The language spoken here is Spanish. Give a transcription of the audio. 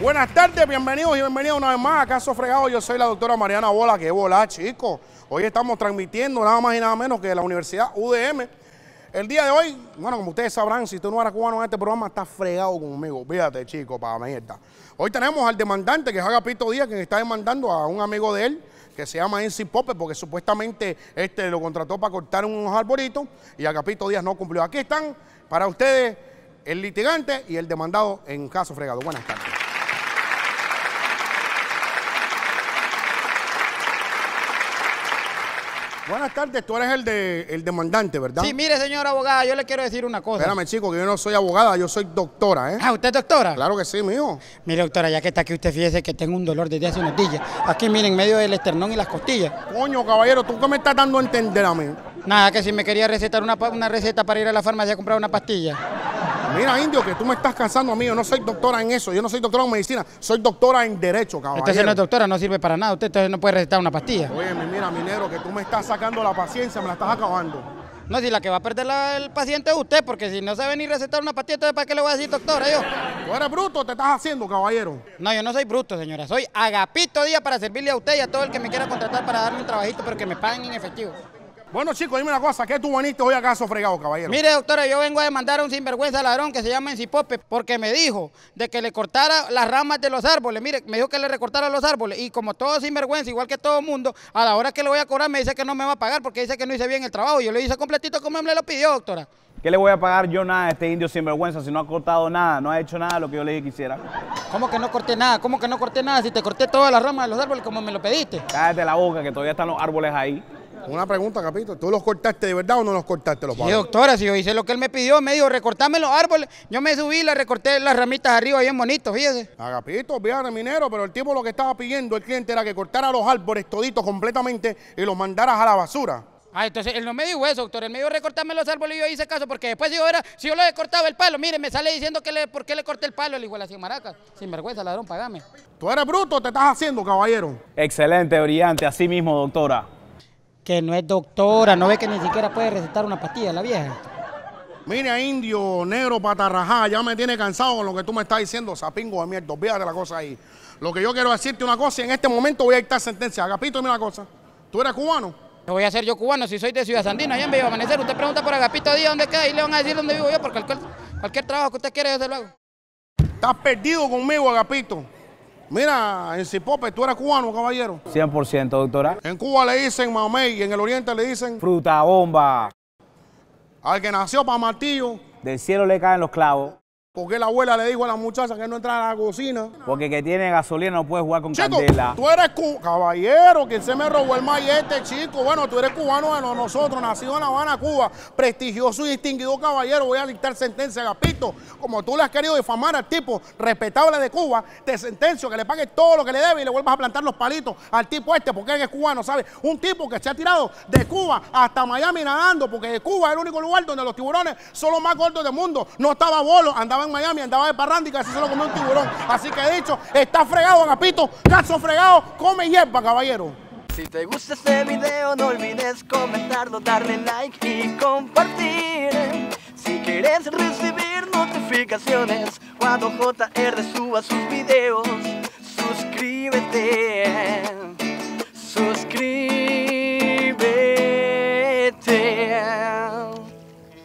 Buenas tardes, bienvenidos y bienvenidos una vez más a Caso Fregado. Yo soy la doctora Mariana Bola. que bola, chicos! Hoy estamos transmitiendo nada más y nada menos que la Universidad UDM. El día de hoy, bueno, como ustedes sabrán, si tú no eres cubano en este programa, estás fregado conmigo. Fíjate, chico, para mierda. Hoy tenemos al demandante, que es Agapito Díaz, que está demandando a un amigo de él, que se llama Ensi Pope, porque supuestamente este lo contrató para cortar unos arbolitos y Agapito Díaz no cumplió. Aquí están para ustedes el litigante y el demandado en caso fregado. Buenas tardes. Buenas tardes, tú eres el, de, el demandante, ¿verdad? Sí, mire, señora abogada, yo le quiero decir una cosa. Espérame, chico, que yo no soy abogada, yo soy doctora, ¿eh? Ah, ¿usted es doctora? Claro que sí, hijo. Mire, doctora, ya que está aquí, usted fíjese que tengo un dolor desde hace unos días. Aquí, mire, en medio del esternón y las costillas. Coño, caballero, ¿tú qué me estás dando a entender a mí? Nada, que si me quería recetar una, una receta para ir a la farmacia a comprar una pastilla. Mira, Indio, que tú me estás cansando a mí. Yo no soy doctora en eso. Yo no soy doctora en medicina. Soy doctora en derecho, caballero. Usted no es doctora, no sirve para nada. Usted no puede recetar una pastilla. Oye, mira, minero, que tú me estás sacando la paciencia, me la estás acabando. No, si la que va a perder el paciente es usted, porque si no sabe ni recetar una pastilla, entonces ¿para qué le voy a decir doctora yo? Tú eres bruto, te estás haciendo, caballero. No, yo no soy bruto, señora. Soy agapito día para servirle a usted y a todo el que me quiera contratar para darme un trabajito, pero que me paguen en efectivo. Bueno, chicos, dime una cosa, ¿qué tú bonito hoy acaso fregado, caballero? Mire, doctora, yo vengo a demandar a un sinvergüenza ladrón que se llama Encipope porque me dijo de que le cortara las ramas de los árboles. Mire, me dijo que le recortara los árboles y como todo sinvergüenza, igual que todo mundo, a la hora que lo voy a cobrar me dice que no me va a pagar porque dice que no hice bien el trabajo. Yo le hice completito como me lo pidió, doctora. ¿Qué le voy a pagar yo nada a este indio sinvergüenza si no ha cortado nada, no ha hecho nada de lo que yo le dije que ¿Cómo que no corté nada? ¿Cómo que no corté nada si te corté todas las ramas de los árboles como me lo pediste? Cállate la boca que todavía están los árboles ahí. Una pregunta, Capito. ¿Tú los cortaste de verdad o no los cortaste los palos? Sí, doctora, si yo hice lo que él me pidió, me dijo, recortame los árboles. Yo me subí y le recorté las ramitas arriba bien bonito, fíjese. Ah, Capito, fíjate, minero, pero el tipo lo que estaba pidiendo el cliente era que cortara los árboles toditos completamente y los mandaras a la basura. Ah, entonces él no me dijo eso, doctor. Él me dijo recortarme los árboles y yo hice caso porque después si yo, era, si yo le cortado el palo, mire, me sale diciendo que le, por qué le corté el palo, le digo, la maraca. Sin vergüenza, ladrón, pagame. Tú eres bruto, te estás haciendo, caballero. Excelente, brillante, así mismo, doctora que no es doctora, no ve que ni siquiera puede recetar una pastilla la vieja. Mira, indio, negro, patarrajá, ya me tiene cansado con lo que tú me estás diciendo, sapingo de mierda, olvídate la cosa ahí. Lo que yo quiero decirte una cosa y en este momento voy a dictar sentencia. Agapito, mira una cosa, ¿tú eres cubano? Yo voy a ser yo cubano si soy de Ciudad Sandina? allá me iba a amanecer, usted pregunta por Agapito Díaz dónde queda y le van a decir dónde vivo yo, porque cualquier, cualquier trabajo que usted quiera yo se lo hago. Estás perdido conmigo, Agapito. Mira, en Cipope, ¿tú eres cubano, caballero? 100%, doctora. En Cuba le dicen mamey y en el oriente le dicen... Fruta bomba. Al que nació para martillo... Del cielo le caen los clavos. Porque la abuela le dijo a la muchacha que no entra a la cocina. Porque que tiene gasolina no puede jugar con chico, Tú eres cubano. Caballero, quien se me robó el mallete, chico. Bueno, tú eres cubano de nosotros, nacido en La Habana, Cuba. Prestigioso y distinguido caballero. Voy a dictar sentencia, Gapito. Como tú le has querido difamar al tipo respetable de Cuba, te sentencio que le pagues todo lo que le debe y le vuelvas a plantar los palitos al tipo este, porque él es cubano, ¿sabes? Un tipo que se ha tirado de Cuba hasta Miami nadando, porque de Cuba es el único lugar donde los tiburones son los más gordos del mundo. No estaba bolo, andaba en Miami, andaba de parranda y casi se lo comió un tiburón. Así que he dicho, está fregado, agapito, caso fregado, come hierba, caballero. Si te gusta este video, no olvides comentarlo, darle like y compartir. Si quieres recibir notificaciones cuando JR suba sus videos, suscríbete.